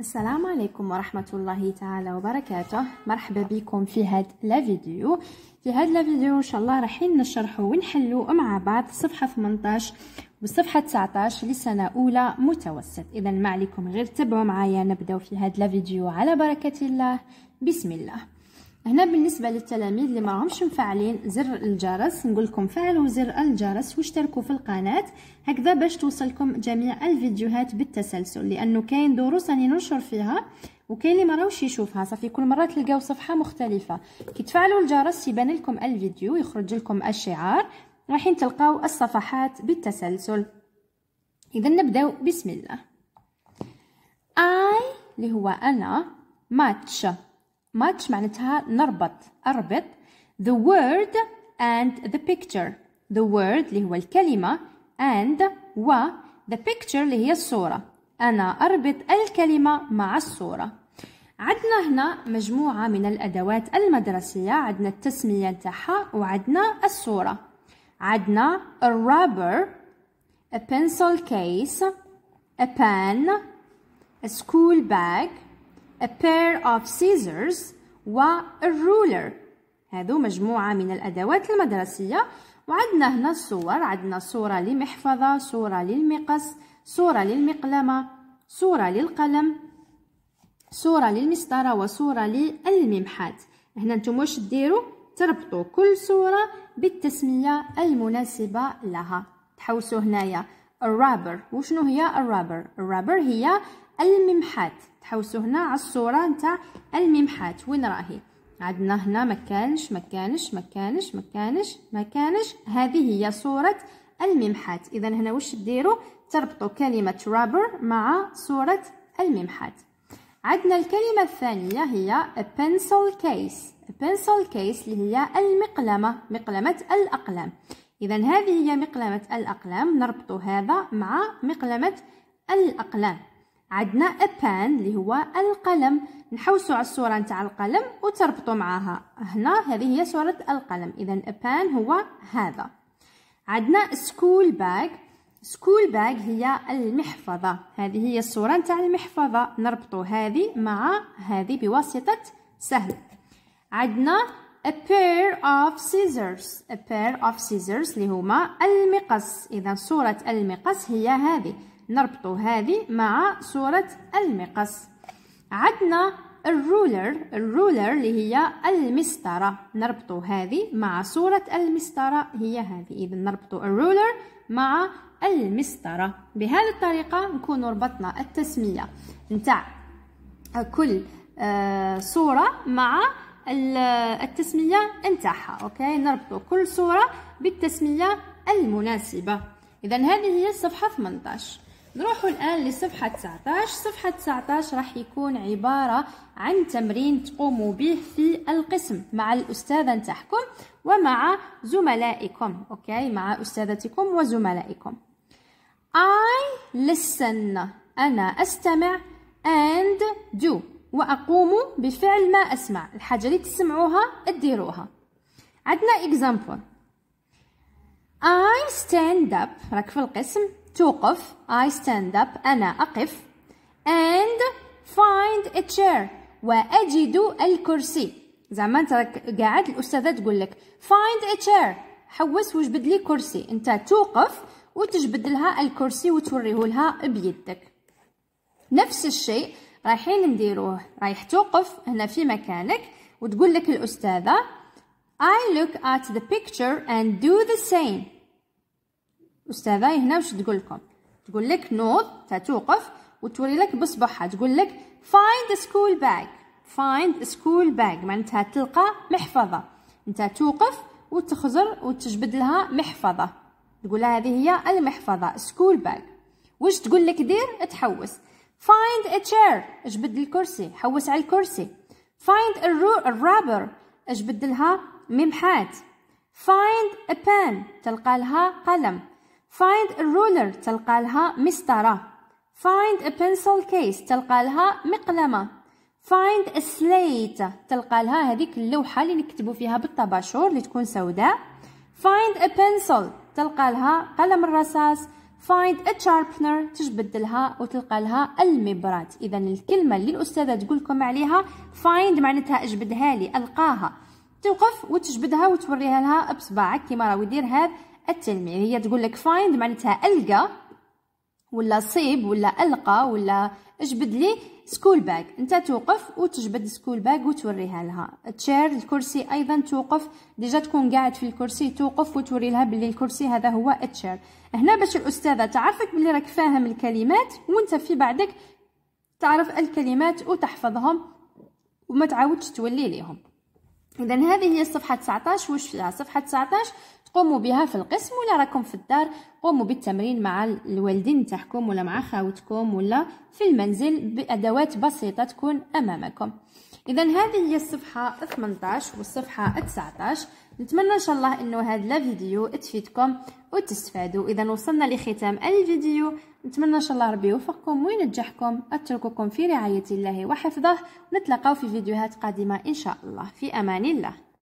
السلام عليكم ورحمة الله تعالى وبركاته مرحبا بكم في هاد لا فيديو في هاد لا فيديو ان شاء الله رحين نشرح ونحلو مع بعض صفحة 18 وصفحة 19 لسنة أولى متوسط إذا ما عليكم غير تبعوا معايا نبداو في هاد لا فيديو على بركة الله بسم الله هنا بالنسبه للتلاميذ اللي ما مفعلين زر الجرس نقول لكم فعلوا زر الجرس واشتركوا في القناه هكذا باش توصلكم جميع الفيديوهات بالتسلسل لانه كاين دروس راني ننشر فيها وكاين اللي ما يشوفها صافي كل مره تلقاو صفحه مختلفه كي تفعلوا الجرس يبان لكم الفيديو يخرج لكم الشعار رايحين تلقاو الصفحات بالتسلسل اذا نبداو بسم الله اي اللي هو انا ماتش match معناتها نربط أربط the word and the picture the word اللي هو الكلمة and و the picture اللي هي الصورة أنا أربط الكلمة مع الصورة عندنا هنا مجموعة من الأدوات المدرسية عندنا التسمية تاعها وعندنا الصورة عندنا a rubber a pencil case a pen a school bag a pair of scissors و a ruler هادو مجموعة من الأدوات المدرسية وعندنا هنا الصور عندنا صورة لمحفظة صورة للمقص صورة للمقلمة صورة للقلم صورة للمسطرة وصورة للممحات هنا نتوما واش ديروا تربطوا كل صورة بالتسمية المناسبة لها تحوسوا هنايا الرابر وشنو هي الرابر الرابر هي الممحات تحوسوا هنا على الصوره نتاع الممحات وين راهي عندنا هنا ما كانش ما كانش ما كانش ما كانش ما كانش هذه هي صوره الممحات اذا هنا واش ديروا تربطوا كلمه رابر مع صوره الممحات عندنا الكلمه الثانيه هي pencil case pencil case اللي هي المقلمه مقلمه الاقلام إذا هذه هي مقلمة الأقلام نربط هذا مع مقلمة الأقلام عندنا أبان اللي هو القلم نحوسوا على الصورة نتاع القلم وتربطوا معها هنا هذه هي صورة القلم إذا أبان هو هذا عندنا سكول باج سكول باج هي المحفظة هذه هي الصورة نتاع المحفظة نربطوا هذه مع هذه بواسطة سهل عندنا a pair of scissors a pair of scissors اللي هما المقص اذا صوره المقص هي هذه نربطوا هذه مع صوره المقص عندنا الرولر الرولر اللي هي المسطره نربطوا هذه مع صوره المسطره هي هذه اذا نربطوا الرولر مع المسطره بهذه الطريقه نكون ربطنا التسميه نتاع كل آه، صوره مع التسمية نتاعها أوكي نربطوا كل صورة بالتسمية المناسبة إذا هذه هي الصفحة 18 نروحوا الآن لصفحة 19 صفحة 19 راح يكون عبارة عن تمرين تقوموا به في القسم مع الأستاذة نتاعكم ومع زملائكم أوكي مع أستاذتكم وزملائكم I listen أنا أستمع and do واقوم بفعل ما اسمع الحاجه اللي تسمعوها ديروها عندنا اكزامبل I stand up راك في القسم توقف I stand up انا اقف and find a chair واجد الكرسي زعما انت راك قاعد الاستاذه تقول لك find a chair حوس وجبد لي كرسي انت توقف وتجبد لها الكرسي وتوريه لها بيدك نفس الشيء رايحين نديروه رايح توقف هنا في مكانك وتقول لك الأستاذة I look at the picture and do the same أستاذة هنا وش تقول لكم تقول لك نوض تتوقف وتوري لك بصبحها تقول لك find a school bag find a school bag معناتها تلقى محفظة انت توقف وتخزر وتجبد لها محفظة تقول هذه هي المحفظة school bag وش تقول لك دير تحوس find a chair اجبد الكرسي حوس على الكرسي find a rubber اجبد لها ممحات find a pen تلقى لها قلم find a ruler تلقى لها مسطرة find a pencil case تلقى لها مقلمة find a slate تلقى لها هذيك اللوحة اللي نكتبوا فيها بالطباشور اللي تكون سوداء find a pencil تلقى لها قلم الرصاص find a sharpener تجبد لها وتلقى لها المبرات اذا الكلمه اللي الاستاذه تقول لكم عليها find معناتها اجبدها لي القاها توقف وتجبدها وتوريها لها بصباعك كيما راه يدير هذا التلميع هي تقول لك find معناتها القى ولا صيب ولا القى ولا جبد لي سكول باك انت توقف وتجبد سكول باك وتوريها لها تشير الكرسي ايضا توقف ديجا تكون قاعد في الكرسي توقف وتوري لها باللي الكرسي هذا هو تشير هنا باش الاستاذه تعرفك باللي راك فاهم الكلمات وانت في بعدك تعرف الكلمات وتحفظهم وما تعاودش تولي ليهم اذا هذه هي الصفحه 19 واش فيها صفحه 19 قوموا بها في القسم ولا راكم في الدار قوموا بالتمرين مع الوالدين تحكم ولا مع خاوتكم ولا في المنزل بأدوات بسيطة تكون أمامكم إذا هذه هي الصفحة 18 والصفحة 19 نتمنى إن شاء الله أنه هذا الفيديو تفيدكم وتستفادوا إذا وصلنا لختام الفيديو نتمنى إن شاء الله ربي يوفقكم وينجحكم أترككم في رعاية الله وحفظه نتلقاو في فيديوهات قادمة إن شاء الله في أمان الله